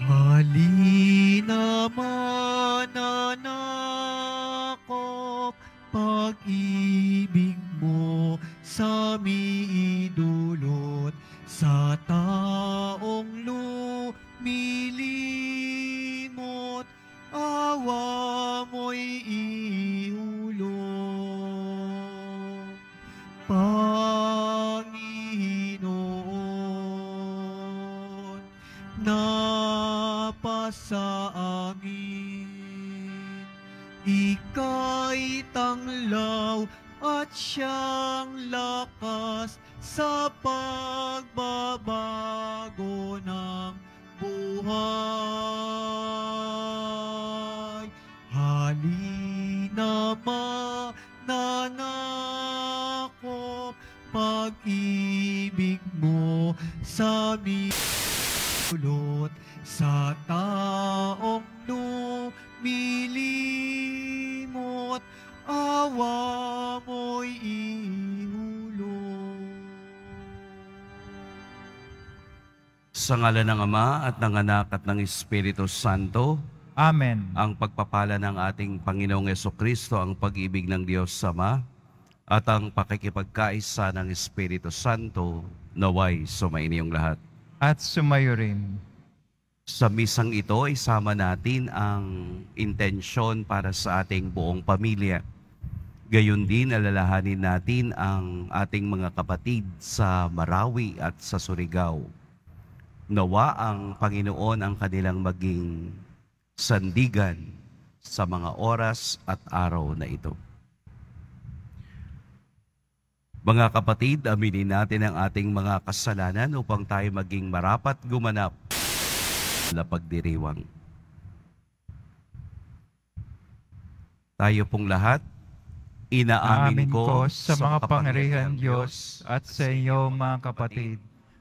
Halina mananakop pag-ibig mo sa miidulot sa tao araw at siyang lakas sa pagbabago ng buhay. Halina mananakop pag-ibig mo sa mikulot sa taong lumilip awa mo'y ihulog. Sa ngala ng Ama at ng Anak at ng Espiritu Santo, Amen. Ang pagpapala ng ating Panginoong Yeso Kristo, ang pag-ibig ng Diyos Sama, at ang pakikipagkaisa ng Espiritu Santo, naway sumainiyong lahat. At sumayo rin. Sa misang ito, isama natin ang intensyon para sa ating buong pamilya. Gayon din, alalahanin natin ang ating mga kapatid sa Marawi at sa Surigao. Nawa ang Panginoon ang kanilang maging sandigan sa mga oras at araw na ito. Mga kapatid, aminin natin ang ating mga kasalanan upang tayo maging marapat gumanap na pagdiriwang. Tayo pong lahat, inaamin Amin ko, sa mga pangyarihan Diyos at sa inyo mga kapatid,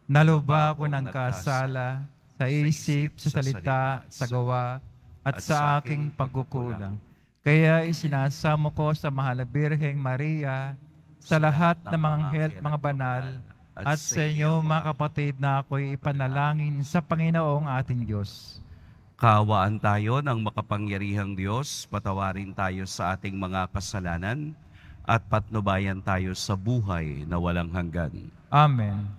naluba ako ng kasala sa isip, sa salita, sa gawa, at sa aking pagkukulang. Kaya isinasamo ko sa Mahal na Birheng Maria, sa lahat ng mga anghel, mga banal, at, at sa inyo, mga kapatid, na ako'y ipanalangin sa Panginoong ating Diyos. Kaawaan tayo ng makapangyarihang Diyos, patawarin tayo sa ating mga kasalanan, at patnubayan tayo sa buhay na walang hanggan. Amen.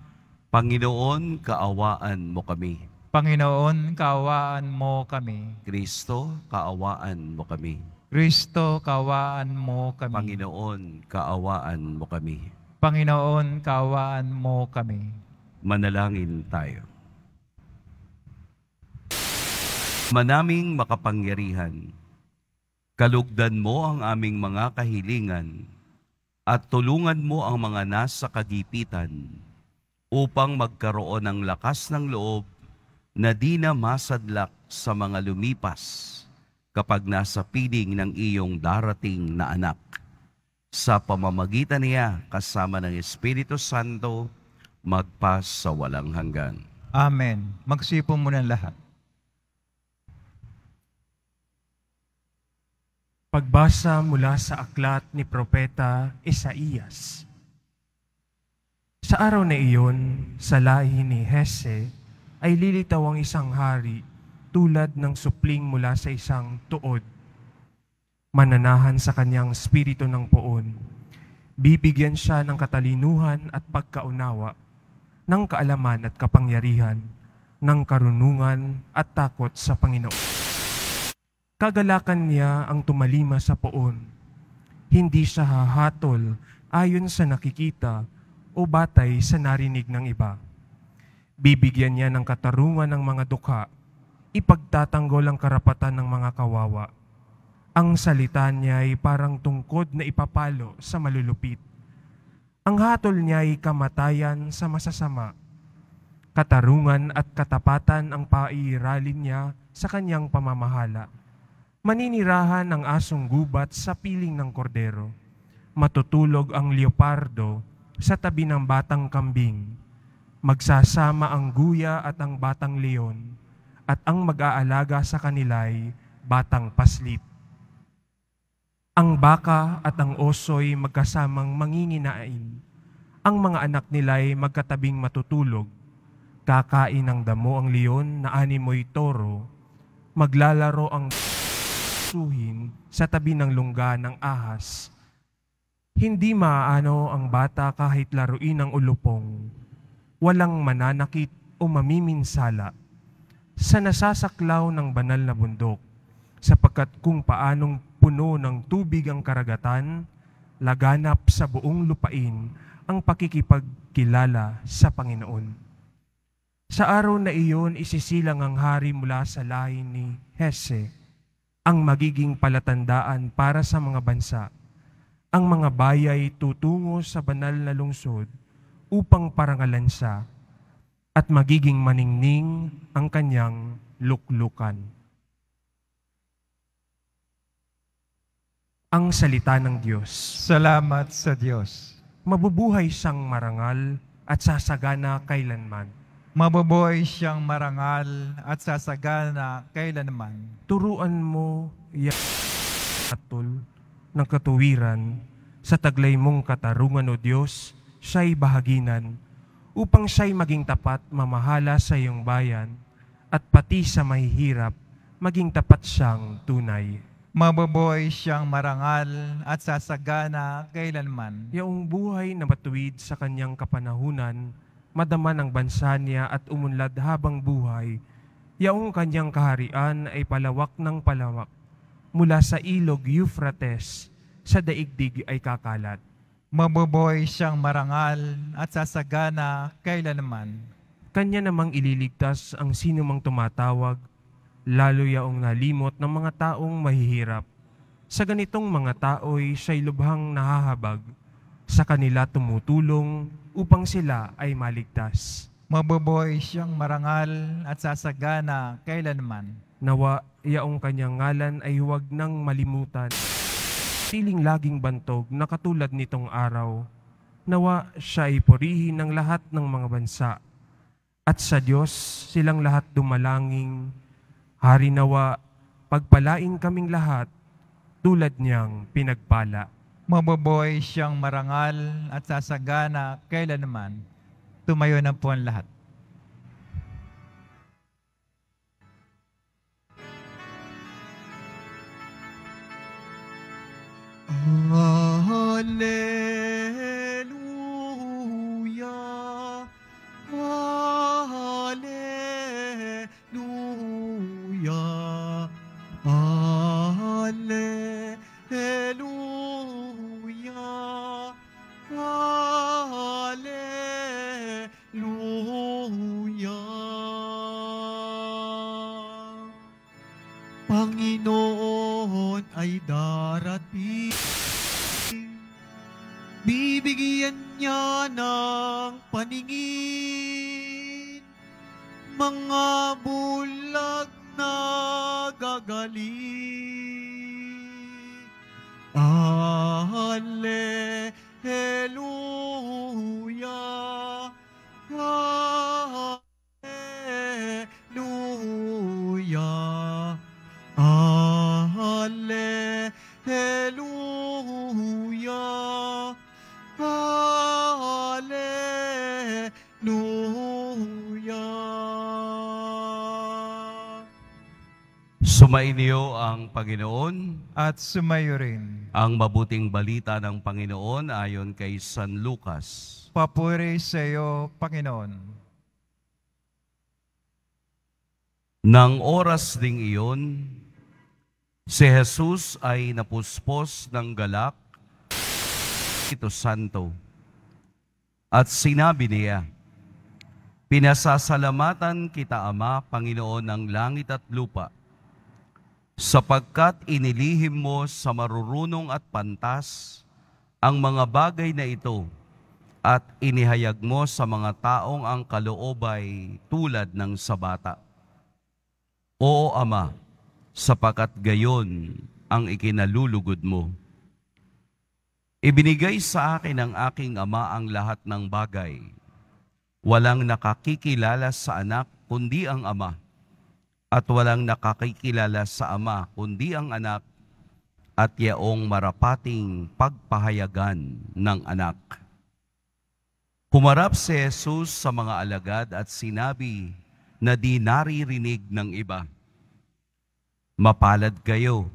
Panginoon, kaawaan mo kami. Panginoon, kaawaan mo kami. Kristo, kaawaan mo kami. Kristo, kaawaan mo kami. Panginoon, kaawaan mo kami. Panginoon, kaawaan mo kami. Manalangin tayo. Manaming makapangyarihan, kalugdan mo ang aming mga kahilingan at tulungan mo ang mga nasa kagipitan upang magkaroon ng lakas ng loob na di na masadlak sa mga lumipas kapag nasa piling ng iyong darating na anak sa pamamagitan niya kasama ng Espiritu Santo magpas sa walang hanggan. Amen. Magsipo muna lahat. Pagbasa mula sa aklat ni Propeta Isaías. Sa araw na iyon, sa lahi ni Hese, ay lilitaw ang isang hari tulad ng supling mula sa isang tuod mananahan sa kanyang spirito ng poon. Bibigyan siya ng katalinuhan at pagkaunawa, ng kaalaman at kapangyarihan, ng karunungan at takot sa Panginoon. Kagalakan niya ang tumalima sa poon. Hindi siya hahatol ayon sa nakikita o batay sa narinig ng iba. Bibigyan niya ng katarungan ng mga dukha, ipagtatanggol ang karapatan ng mga kawawa ang salita niya ay parang tungkod na ipapalo sa malulupit. Ang hatol niya ay kamatayan sa masasama. Katarungan at katapatan ang pairalin niya sa kanyang pamamahala. Maninirahan ang asong gubat sa piling ng kordero. Matutulog ang leopardo sa tabi ng batang kambing. Magsasama ang guya at ang batang leon, at ang mag-aalaga sa kanila ay batang paslit. Ang baka at ang oso'y magkasamang manginginain. Ang mga anak nila'y magkatabing matutulog. Kakain ng damo ang leon na animoy toro. Maglalaro ang suhin sa tabi ng lungga ng ahas. Hindi maaano ang bata kahit laruin ang ulupong. Walang mananakit o mamiminsala sa nasasaklaw ng banal na bundok sapagkat kung paanong puno ng tubig ang karagatan, laganap sa buong lupain ang pakikipagkilala sa Panginoon. Sa araw na iyon, isisilang ang hari mula sa lahi ni Hese, ang magiging palatandaan para sa mga bansa. Ang mga bayay tutungo sa banal na lungsod upang parangalan siya at magiging maningning ang kanyang luklukan. ang salita ng Diyos. Salamat sa Diyos. Mabubuhay siyang marangal at sasagana kailanman. Mabubuhay siyang marangal at sasagana kailanman. Turuan mo yan atul ng katuwiran sa taglay mong katarungan o Diyos, siya'y bahaginan upang siya'y maging tapat mamahala sa iyong bayan at pati sa mahihirap maging tapat siyang tunay mabuboy siyang marangal at sasagana kailanman. Yaong buhay na matuwid sa kanyang kapanahunan, madama ng bansa niya at umunlad habang buhay, yaong kanyang kaharian ay palawak ng palawak, mula sa ilog Euphrates, sa daigdig ay kakalat. Mabuboy siyang marangal at sasagana kailanman. Kanya namang ililigtas ang sinumang tumatawag lalo yaong nalimot ng mga taong mahihirap. Sa ganitong mga tao'y siya'y lubhang nahahabag. Sa kanila tumutulong upang sila ay maligtas. Mabubuhay siyang marangal at sasagana kailanman. Nawa, yaong kanyang ngalan ay huwag nang malimutan. Tiling laging bantog na katulad nitong araw. Nawa, siya ay purihin ng lahat ng mga bansa. At sa Diyos silang lahat dumalanging Hari nawa, pagpalain kaming lahat tulad niyang pinagpala. Mabuboy siyang marangal at sasagana kailanman. Tumayo na po ang lahat. Hallelujah. Hallelujah. Sumainyo ang Panginoon at sumayo rin ang mabuting balita ng Panginoon ayon kay San Lucas. Papuri sa iyo, Panginoon. Nang oras ding iyon, si Jesus ay napuspos ng galak ito santo. At sinabi niya, Pinasasalamatan kita, Ama, Panginoon ng langit at lupa, sapagkat inilihim mo sa marurunong at pantas ang mga bagay na ito at inihayag mo sa mga taong ang kaloob tulad ng sabata. Oo, Ama, sapagkat gayon ang ikinalulugod mo. Ibinigay sa akin ng aking Ama ang lahat ng bagay. Walang nakakikilala sa anak kundi ang Ama at walang nakakikilala sa Ama kundi ang anak at yaong marapating pagpahayagan ng anak. Humarap si Jesus sa mga alagad at sinabi na di naririnig ng iba. Mapalad kayo,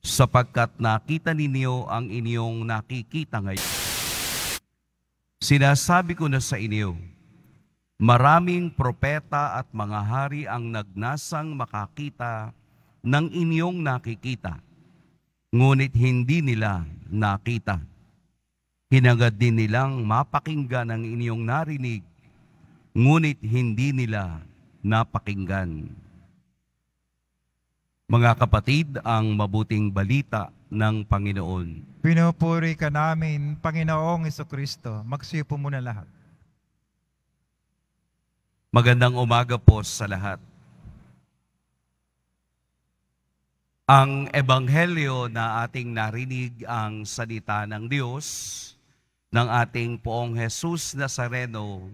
sapagkat nakita ninyo ang inyong nakikita ngayon. Sinasabi ko na sa inyo, Maraming propeta at mga hari ang nagnasang makakita ng inyong nakikita, ngunit hindi nila nakita. Hinagad din nilang mapakinggan ang inyong narinig, ngunit hindi nila napakinggan. Mga kapatid, ang mabuting balita ng Panginoon. Pinupuri ka namin, Panginoong Kristo. Magsiyo po muna lahat. Magandang umaga po sa lahat. Ang ebanghelyo na ating narinig ang salita ng Diyos ng ating poong Jesus Nazareno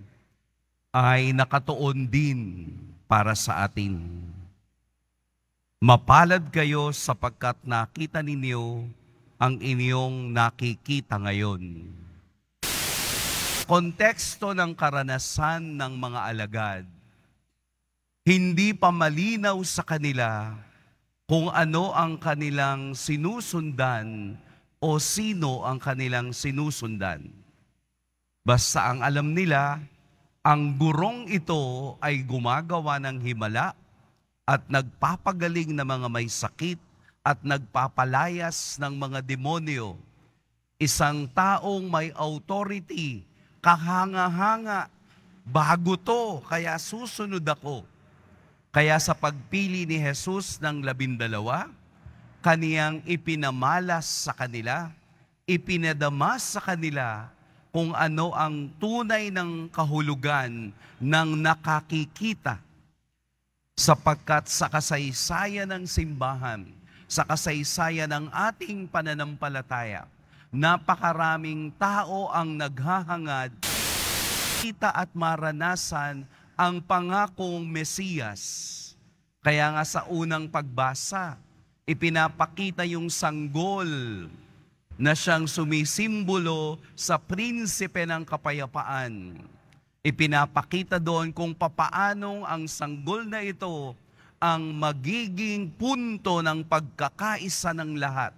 ay nakatuon din para sa atin. Mapalad kayo sapagkat nakita ninyo ang inyong nakikita ngayon konteksto ng karanasan ng mga alagad, hindi pa malinaw sa kanila kung ano ang kanilang sinusundan o sino ang kanilang sinusundan. Basta ang alam nila, ang gurong ito ay gumagawa ng himala at nagpapagaling ng mga may sakit at nagpapalayas ng mga demonyo. Isang taong may authority kahanga-hanga, bago to, kaya susunod ako. Kaya sa pagpili ni Jesus ng labindalawa, kaniyang ipinamalas sa kanila, ipinadamas sa kanila kung ano ang tunay ng kahulugan ng nakakikita sapagkat sa kasaysayan ng simbahan, sa kasaysayan ng ating pananampalataya, napakaraming tao ang naghahangad kita at maranasan ang pangakong Mesiyas. Kaya nga sa unang pagbasa, ipinapakita yung sanggol na siyang sumisimbolo sa prinsipe ng kapayapaan. Ipinapakita doon kung papaanong ang sanggol na ito ang magiging punto ng pagkakaisa ng lahat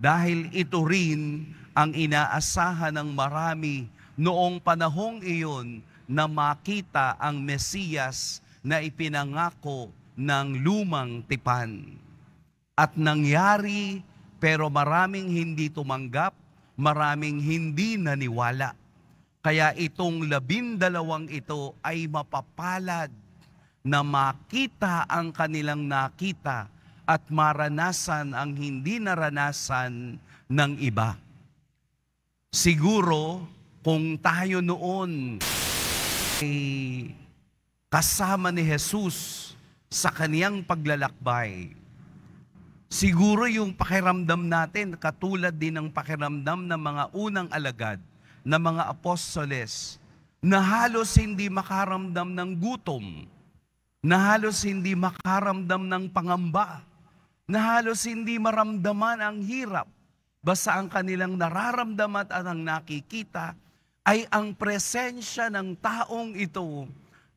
dahil ito rin ang inaasahan ng marami noong panahong iyon na makita ang Mesiyas na ipinangako ng lumang tipan. At nangyari pero maraming hindi tumanggap, maraming hindi naniwala. Kaya itong labindalawang ito ay mapapalad na makita ang kanilang nakita at maranasan ang hindi naranasan ng iba. Siguro, kung tayo noon ay kasama ni Jesus sa kaniyang paglalakbay, siguro yung pakiramdam natin, katulad din ng pakiramdam ng mga unang alagad, ng mga apostoles, na halos hindi makaramdam ng gutom, na halos hindi makaramdam ng pangamba, na halos hindi maramdaman ang hirap. Basta ang kanilang nararamdaman at ang nakikita ay ang presensya ng taong ito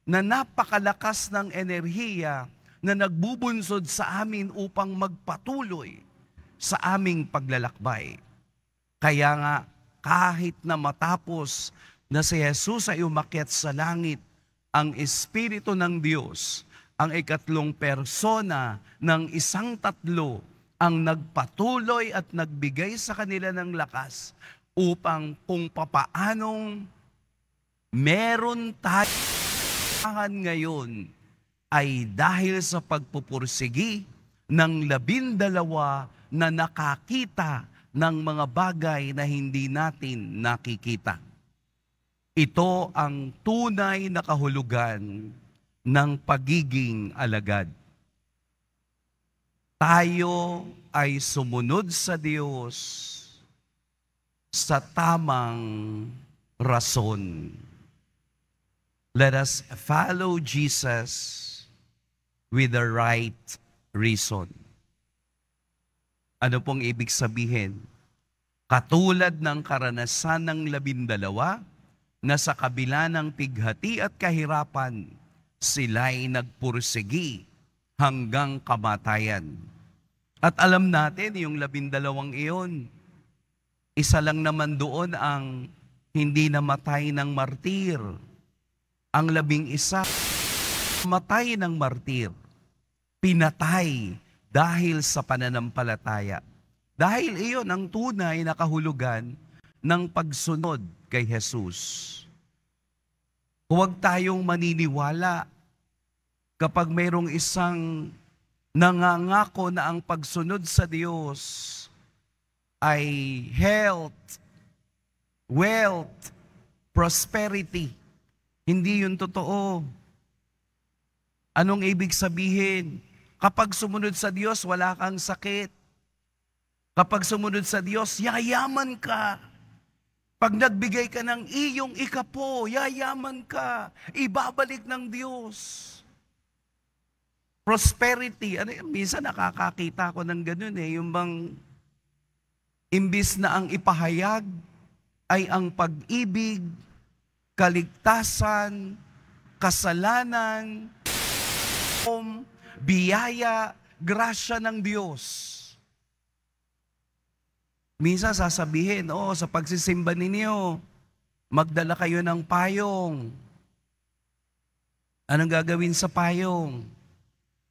na napakalakas ng enerhiya na nagbubunsod sa amin upang magpatuloy sa aming paglalakbay. Kaya nga, kahit na matapos na si Jesus ay umakyat sa langit, ang Espiritu ng Diyos ang ikatlong persona ng isang tatlo ang nagpatuloy at nagbigay sa kanila ng lakas upang kung papaanong meron tayo ngayon ay dahil sa pagpupursigi ng labindalawa na nakakita ng mga bagay na hindi natin nakikita. Ito ang tunay na kahulugan ng pagiging alagad. Tayo ay sumunod sa Diyos sa tamang rason. Let us follow Jesus with the right reason. Ano pong ibig sabihin? Katulad ng karanasan ng labindalawa na sa kabila ng tighati at kahirapan, sila'y nagpursigi hanggang kamatayan. At alam natin, yung labindalawang iyon, isa lang naman doon ang hindi namatay ng martir. Ang labing isa, matay ng martir, pinatay dahil sa pananampalataya. Dahil iyon ang tunay na kahulugan ng pagsunod kay Jesus. Huwag tayong maniniwala kapag mayroong isang nangangako na ang pagsunod sa Diyos ay health, wealth, prosperity. Hindi yun totoo. Anong ibig sabihin? Kapag sumunod sa Diyos, wala kang sakit. Kapag sumunod sa Diyos, yayaman ka. Pag nagbigay ka ng iyong ikapo, yayaman ka. Ibabalik ng Diyos prosperity. Ano yung minsan nakakakita ko ng ganun eh, yung bang imbis na ang ipahayag ay ang pag-ibig, kaligtasan, kasalanan, biyaya, grasya ng Diyos. Minsan sasabihin, oh, sa pagsisimba ninyo, magdala kayo ng payong. Anong gagawin sa payong?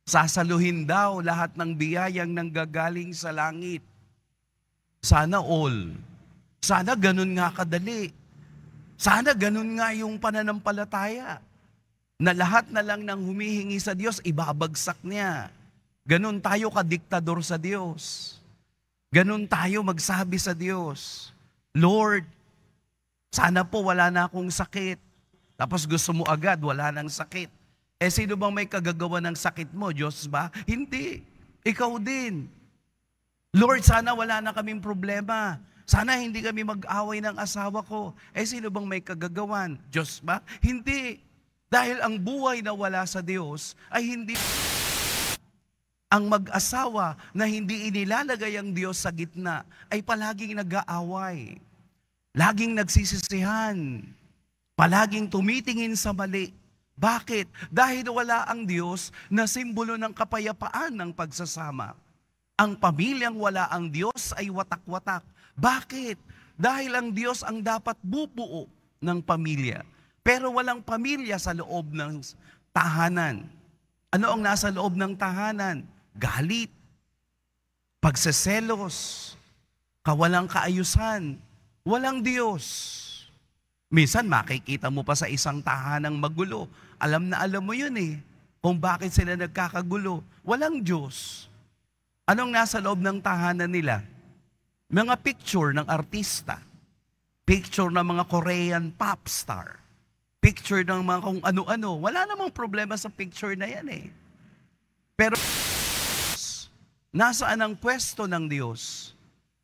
Sasaluhin daw lahat ng biyayang nanggagaling sa langit. Sana all. Sana ganun nga kadali. Sana ganun nga yung pananampalataya. Na lahat na lang ng humihingi sa Diyos, ibabagsak niya. Ganun tayo kadiktador sa Diyos. Ganun tayo magsabi sa Diyos. Lord, sana po wala na akong sakit. Tapos gusto mo agad, wala nang sakit. Eh sino bang may kagagawa ng sakit mo? Diyos ba? Hindi. Ikaw din. Lord, sana wala na kaming problema. Sana hindi kami mag-away ng asawa ko. Eh sino bang may kagagawan? Diyos ba? Hindi. Dahil ang buhay na wala sa Diyos ay hindi ang mag-asawa na hindi inilalagay ang Diyos sa gitna ay palaging nag-aaway. Laging nagsisisihan. Palaging tumitingin sa mali bakit? Dahil wala ang Diyos na simbolo ng kapayapaan ng pagsasama. Ang pamilyang wala ang Diyos ay watak-watak. Bakit? Dahil ang Diyos ang dapat bubuo ng pamilya. Pero walang pamilya sa loob ng tahanan. Ano ang nasa loob ng tahanan? Galit, pagseselos, kawalang kaayusan, walang Diyos. Minsan makikita mo pa sa isang tahanang magulo. Alam na alam mo yun eh. Kung bakit sila nagkakagulo. Walang Diyos. Anong nasa loob ng tahanan nila? Mga picture ng artista. Picture ng mga Korean pop star. Picture ng mga kung ano-ano. Wala namang problema sa picture na yan eh. Pero nasaan ang pwesto ng Diyos?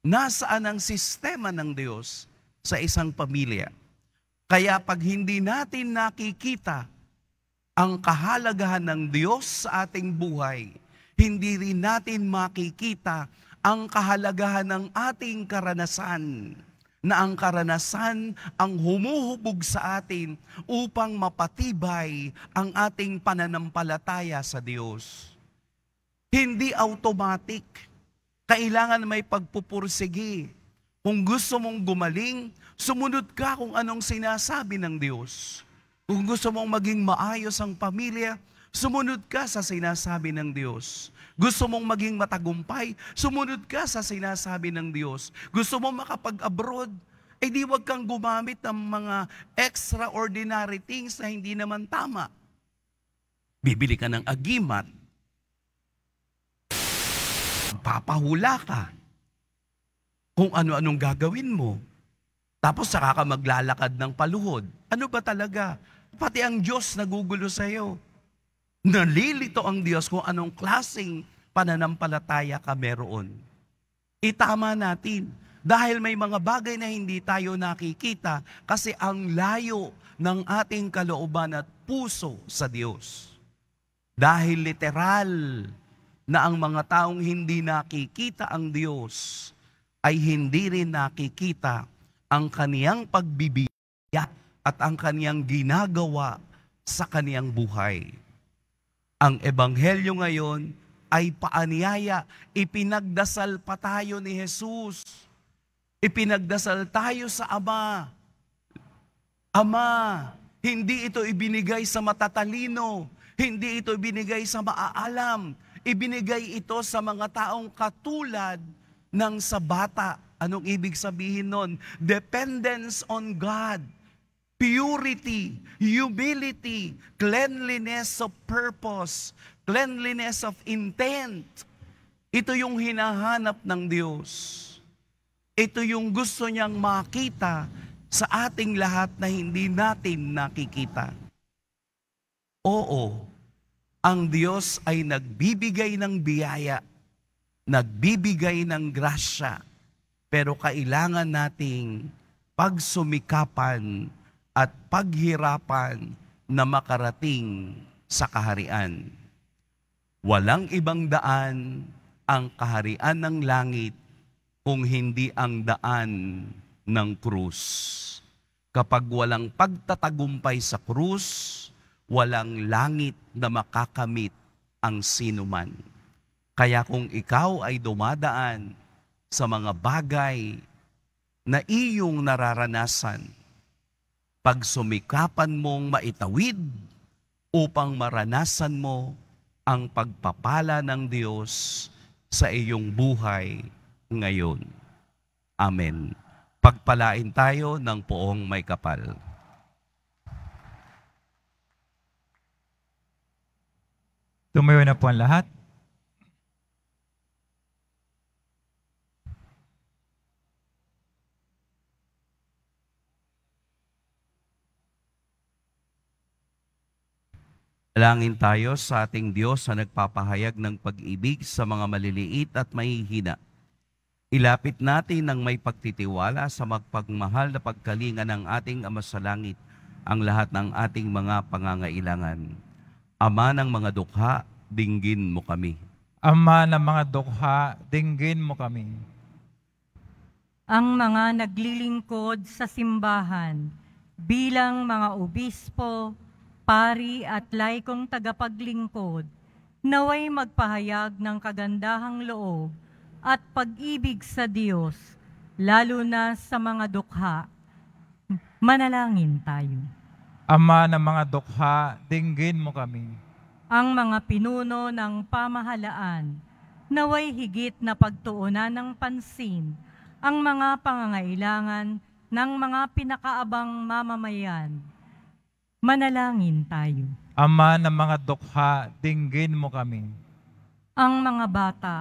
Nasaan ang sistema ng Diyos sa isang pamilya? Kaya pag hindi natin nakikita ang kahalagahan ng Diyos sa ating buhay, hindi rin natin makikita ang kahalagahan ng ating karanasan na ang karanasan ang humuhubog sa atin upang mapatibay ang ating pananampalataya sa Diyos. Hindi automatic. Kailangan may pagpupursigi kung gusto mong gumaling, sumunod ka kung anong sinasabi ng Diyos. Kung gusto mong maging maayos ang pamilya, sumunod ka sa sinasabi ng Diyos. Gusto mong maging matagumpay, sumunod ka sa sinasabi ng Diyos. Gusto mong makapag-abroad, ay eh di wag kang gumamit ng mga extraordinary things na hindi naman tama. Bibili ka ng agimat, papahula ka, kung ano-anong gagawin mo. Tapos saka ka maglalakad ng paluhod. Ano ba talaga? Pati ang Diyos nagugulo sa iyo. Nalilito ang Diyos kung anong klasing pananampalataya ka meron. Itama natin dahil may mga bagay na hindi tayo nakikita kasi ang layo ng ating kalooban at puso sa Diyos. Dahil literal na ang mga taong hindi nakikita ang Diyos ay hindi rin nakikita ang kaniyang pagbibiya at ang kaniyang ginagawa sa kaniyang buhay. Ang ebanghelyo ngayon ay paanyaya, ipinagdasal pa tayo ni Jesus. Ipinagdasal tayo sa Ama. Ama, hindi ito ibinigay sa matatalino, hindi ito ibinigay sa maaalam, ibinigay ito sa mga taong katulad ng bata. Anong ibig sabihin nun? Dependence on God. Purity, humility, cleanliness of purpose, cleanliness of intent. Ito yung hinahanap ng Diyos. Ito yung gusto niyang makita sa ating lahat na hindi natin nakikita. Oo, ang Diyos ay nagbibigay ng biyaya nagbibigay ng grasya, pero kailangan nating pagsumikapan at paghirapan na makarating sa kaharian. Walang ibang daan ang kaharian ng langit kung hindi ang daan ng krus. Kapag walang pagtatagumpay sa krus, walang langit na makakamit ang sinuman. Kaya kung ikaw ay dumadaan sa mga bagay na iyong nararanasan, pagsumikapan mong maitawid upang maranasan mo ang pagpapala ng Diyos sa iyong buhay ngayon. Amen. Pagpalain tayo ng poong may kapal. Tumayo na po ang lahat. Dalangin tayo sa ating Diyos na nagpapahayag ng pag-ibig sa mga maliliit at mahihina. Ilapit natin ang may pagtitiwala sa magpagmahal na pagkalinga ng ating Ama sa Langit ang lahat ng ating mga pangangailangan. Ama ng mga dukha, dinggin mo kami. Ama ng mga dukha, dinggin mo kami. Ang mga naglilingkod sa simbahan bilang mga obispo, pari at laikong tagapaglingkod, naway magpahayag ng kagandahang loob at pag-ibig sa Diyos, lalo na sa mga dukha. Manalangin tayo. Ama ng mga dukha, dinggin mo kami. Ang mga pinuno ng pamahalaan, naway higit na pagtuunan ng pansin ang mga pangangailangan ng mga pinakaabang mamamayan Manalangin tayo. Ama ng mga dukha, dinggin mo kami. Ang mga bata,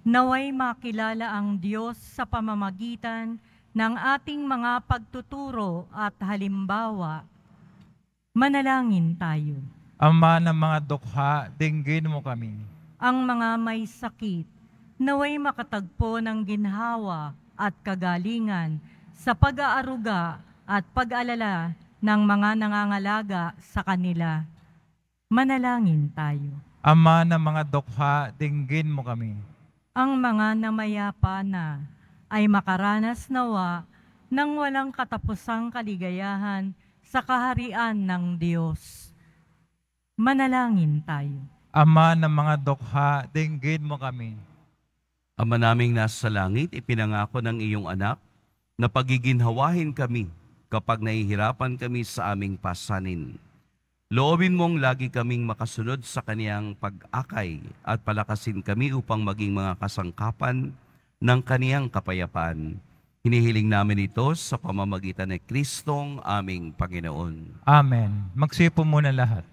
naway makilala ang Diyos sa pamamagitan ng ating mga pagtuturo at halimbawa. Manalangin tayo. Ama ng mga dukha, dinggin mo kami. Ang mga may sakit, naway makatagpo ng ginhawa at kagalingan sa pag-aaruga at pag-alala ng mga nangangalaga sa kanila. Manalangin tayo. Ama ng mga dukha, dinggin mo kami. Ang mga namayapa na ay makaranas nawa ng walang katapusang kaligayahan sa kaharian ng Diyos. Manalangin tayo. Ama ng mga dukha, dinggin mo kami. Ama naming nasa langit, ipinangako ng iyong anak na pagiginhawahin kami kapag nahihirapan kami sa aming pasanin. Loobin mong lagi kaming makasunod sa kaniyang pag-akay at palakasin kami upang maging mga kasangkapan ng kaniyang kapayapaan. Hinihiling namin ito sa pamamagitan ni Kristong aming Panginoon. Amen. Magsipo muna lahat.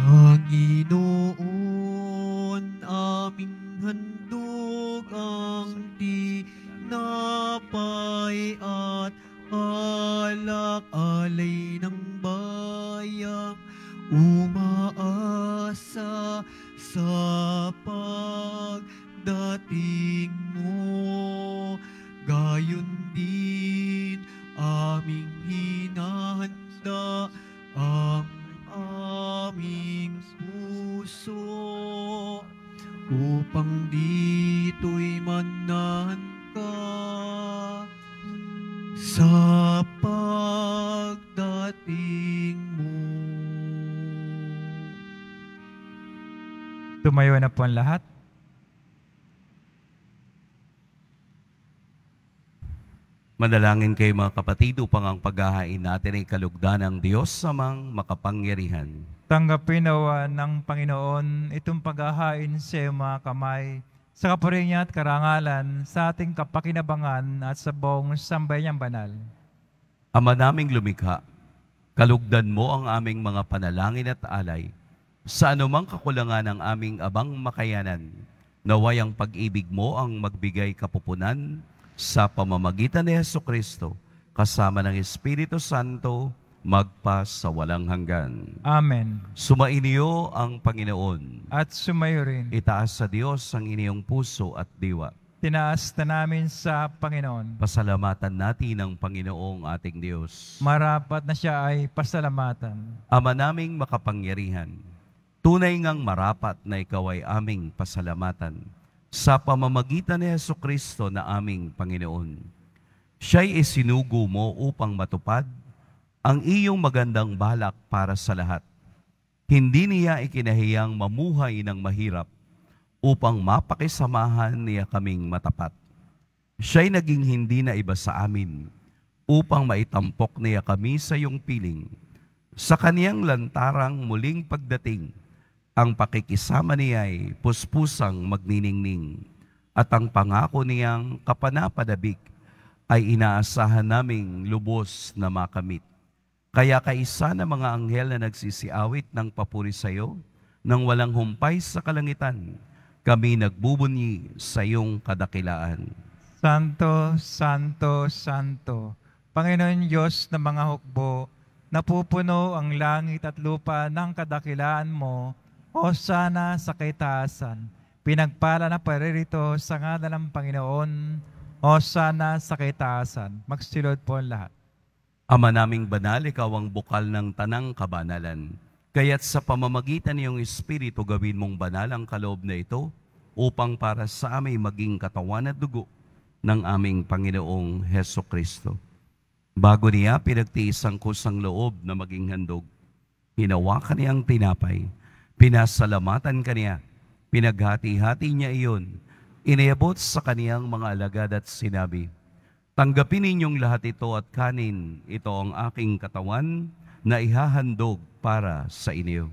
Panginoon, aming handog ang tinapay at alak-alay ng bayang umaasa sa pagdating mo. Gayon din Tumayo na po ang lahat. Madalangin kayo mga kapatid upang ang paghahain natin ay kalugdan ng Diyos sa mang makapangyarihan. Tanggapin nawa ng Panginoon itong paghahain sa mga kamay sa kapurihan at karangalan sa ating kapakinabangan at sa buong sambay banal. Ama naming lumikha, kalugdan mo ang aming mga panalangin at alay sa anumang kakulangan ng aming abang makayanan. Naway ang pag-ibig mo ang magbigay kapupunan sa pamamagitan ni Yesu Kristo kasama ng Espiritu Santo magpa sa walang hanggan. Amen. Sumainyo ang Panginoon. At sumayo rin. Itaas sa Diyos ang iniyong puso at diwa. Tinaas na namin sa Panginoon. Pasalamatan natin ang Panginoong ating Diyos. Marapat na siya ay pasalamatan. Ama naming makapangyarihan Tunay ngang marapat na ikaw ay aming pasalamatan sa pamamagitan ni Heso Kristo na aming Panginoon. Siya'y isinugo mo upang matupad ang iyong magandang balak para sa lahat. Hindi niya ikinahiyang mamuhay ng mahirap upang mapakisamahan niya kaming matapat. Siya'y naging hindi na iba sa amin upang maitampok niya kami sa iyong piling. Sa kaniyang lantarang muling pagdating – ang pakikisama niya ay puspusang magniningning at ang pangako niyang kapanapadabik ay inaasahan naming lubos na makamit. Kaya kaisa ng mga anghel na nagsisiawit ng papuri sa iyo, nang walang humpay sa kalangitan, kami nagbubunyi sa iyong kadakilaan. Santo, Santo, Santo, Panginoon Diyos ng mga hukbo, napupuno ang langit at lupa ng kadakilaan mo o sana sa kaitaasan, pinagpala na paririto sa ngada ng Panginoon. O sana sa kaitaasan. Magsilod po ang lahat. Ama naming banal, ikaw ang bukal ng tanang kabanalan. Kaya't sa pamamagitan niyong Espiritu, gawin mong banal ang kaloob na ito upang para sa aming maging katawan at dugo ng aming Panginoong Heso Kristo. Bago niya pinagtiisang kusang loob na maging handog, hinawakan niya ang tinapay Pinasalamatan kaniya. Pinaghati-hati niya iyon. Inayabot sa kaniyang mga alagad at sinabi, Tanggapin ninyong lahat ito at kanin, ito ang aking katawan na ihahandog para sa inyo.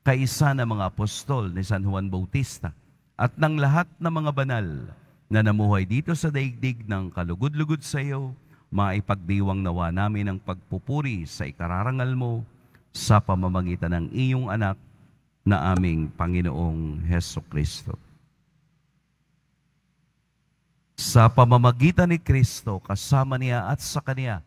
kaisa ng mga apostol ni San Juan Bautista at ng lahat ng mga banal na namuhay dito sa daigdig ng kalugod-lugod sa iyo, maipagdiwang nawa namin ang pagpupuri sa ikararangal mo sa pamamagitan ng iyong anak na aming Panginoong Heso Kristo. Sa pamamagitan ni Kristo, kasama niya at sa Kanya,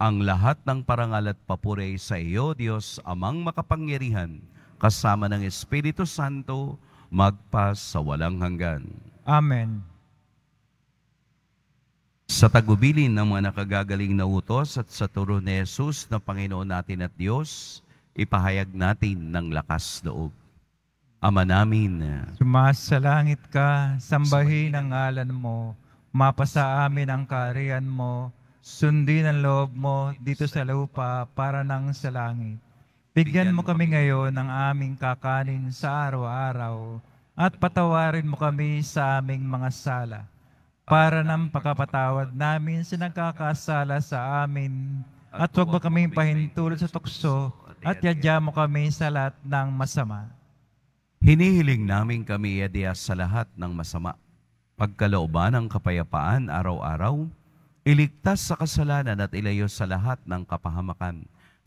ang lahat ng parangal at papuri sa iyo, Diyos, amang makapangyarihan, kasama ng Espiritu Santo, magpas sa walang hanggan. Amen. Sa tagubilin ng mga nakagagaling na utos at sa turo ni Jesus na Panginoon natin at Diyos, ipahayag natin ng lakas loob. Ama namin, Sumasalangit ka, sambahin ang ngalan mo, mapasa amin ang kaharian mo, sundin ang loob mo dito sa lupa para nang sa langit. Bigyan mo kami ngayon ng aming kakanin sa araw-araw at patawarin mo kami sa aming mga sala para ng pakapatawad namin sa nagkakasala sa amin at huwag mo kaming pahintulot sa tukso at yadya mo kami sa lahat ng masama. Hinihiling namin kami yadya sa lahat ng masama. Pagkalooban ng kapayapaan araw-araw, iligtas sa kasalanan at ilayo sa lahat ng kapahamakan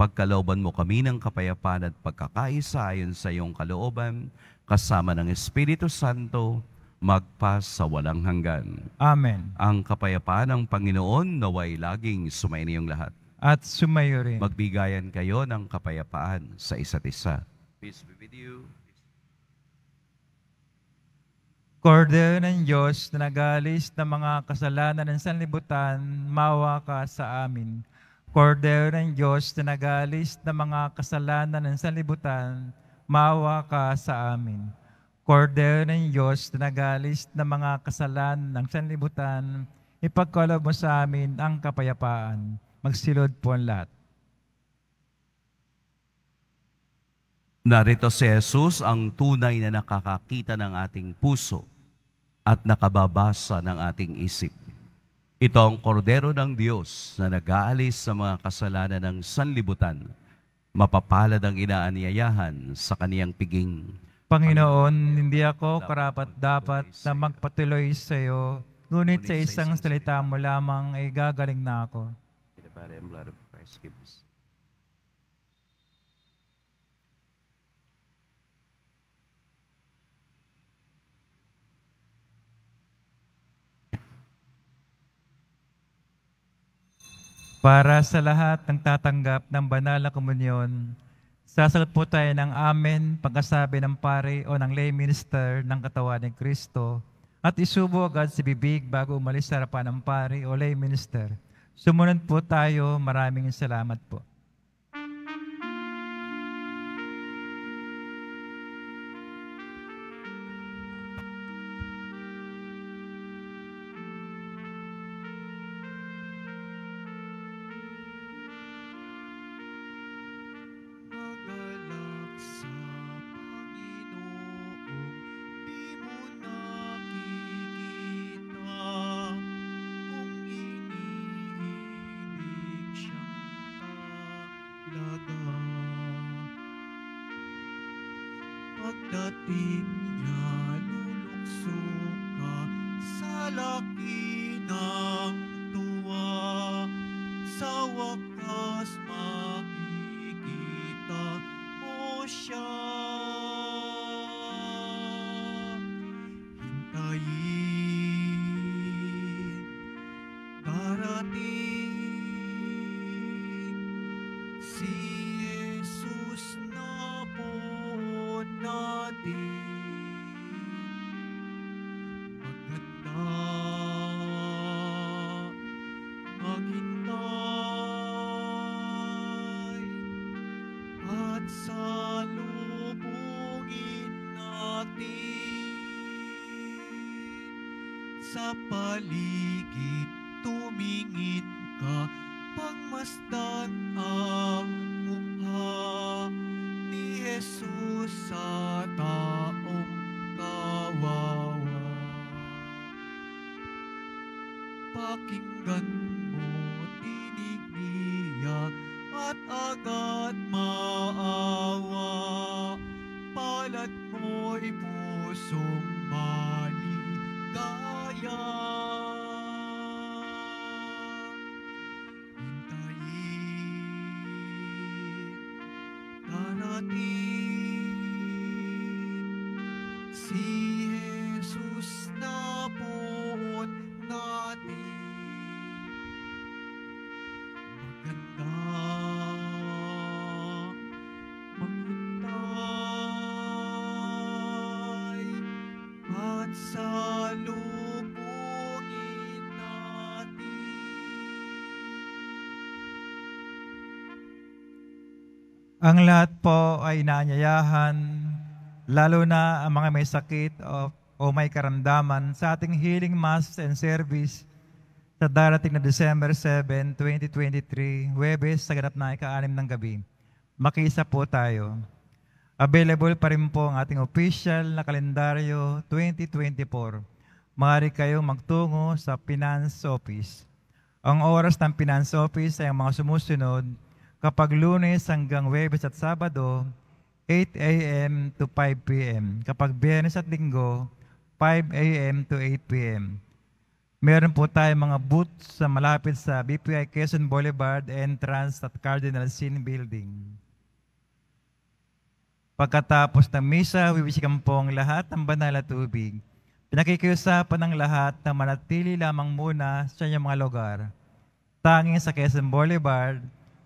Pagkalooban mo kami ng kapayapaan at pagkakaisa ayon sa iyong kalooban, kasama ng Espiritu Santo, magpas sa walang hanggan. Amen. Ang kapayapaan ng Panginoon naway laging sumayin iyong lahat. At sumayo rin. Magbigayan kayo ng kapayapaan sa isa't isa. Peace be with you. Kordero ng Diyos na nagalis ng mga kasalanan ng sanlibutan, mawa ka sa amin. Cordero ng Diyos na ng mga kasalanan ng sanlibutan, maawa ka sa amin. Cordero ng Diyos na ng mga kasalanan ng sanlibutan, ipagkalob mo sa amin ang kapayapaan. Magsilod po ang lahat. Narito si Jesus ang tunay na nakakakita ng ating puso at nakababasa ng ating isip. Ito ang kordero ng Diyos na nag-aalis sa mga kasalanan ng sanlibutan. Mapapalad ang inaaniyayahan sa kaniyang piging. Panginoon, hindi ako karapat-dapat na magpatuloy sa iyo, ngunit sa isang salita mo lamang ay gagaling na ako. In the body and blood of Christ, give Para sa lahat ng tatanggap ng banal na komunyon, sasagot po tayo ng amen pagkasabi ng pare o ng lay minister ng katawan ni Kristo at isubo agad si bibig bago umalis sa harapan ng pare o lay minister. Sumunod po tayo. Maraming salamat po. dating nalulukso ka sa lak- sa paligid tumingin ka pagmasdan ang mukha ni Jesus sa taong kawawa pakinggan Ang lahat po ay inaanyayahan, lalo na ang mga may sakit o, o may karamdaman sa ating healing mass and service sa darating na December 7, 2023, Webes, sa ganap na ika ng gabi. Makiisa po tayo. Available pa rin po ang ating official na kalendaryo 2024. Maaari kayong magtungo sa Finance Office. Ang oras ng Finance Office ay ang mga sumusunod – Kapag lunes hanggang webes at sabado, 8 a.m. to 5 p.m. Kapag biyernes at linggo, 5 a.m. to 8 p.m. Meron po tayo mga booth sa malapit sa BPI Quezon Boulevard entrance at Cardinal Sin Building. Pagkatapos ng misa, wiwisikan po ang lahat ng banal at tubig. Pinakikiusapan ng lahat na manatili lamang muna sa inyong mga lugar. Tanging sa Quezon Boulevard,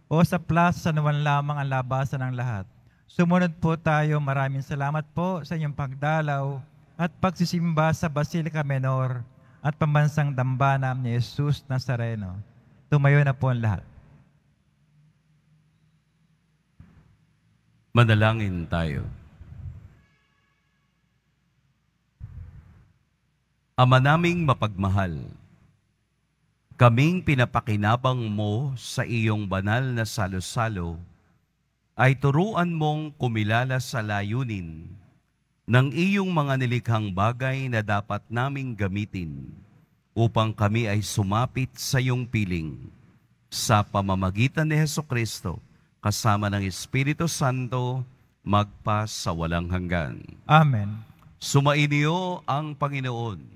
o sa plaza naman lamang ang labasan ng lahat. Sumunod po tayo. Maraming salamat po sa inyong pagdalaw at pagsisimba sa Basilica Menor at pambansang dambana ni Jesus Nazareno. Tumayo na po ang lahat. Manalangin tayo. Ama naming mapagmahal, Kaming pinapakinabang mo sa iyong banal na salo-salo ay turuan mong kumilala sa layunin ng iyong mga nilikhang bagay na dapat naming gamitin upang kami ay sumapit sa iyong piling sa pamamagitan ni Heso Kristo kasama ng Espiritu Santo magpa sa walang hanggan. Amen. Sumainyo ang Panginoon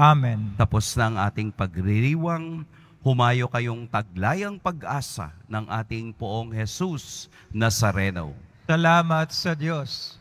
Amen. Tapos na ang ating pagririwang, humayo kayong taglayang pag-asa ng ating poong Jesus Nazareno. Salamat sa Diyos.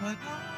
害怕。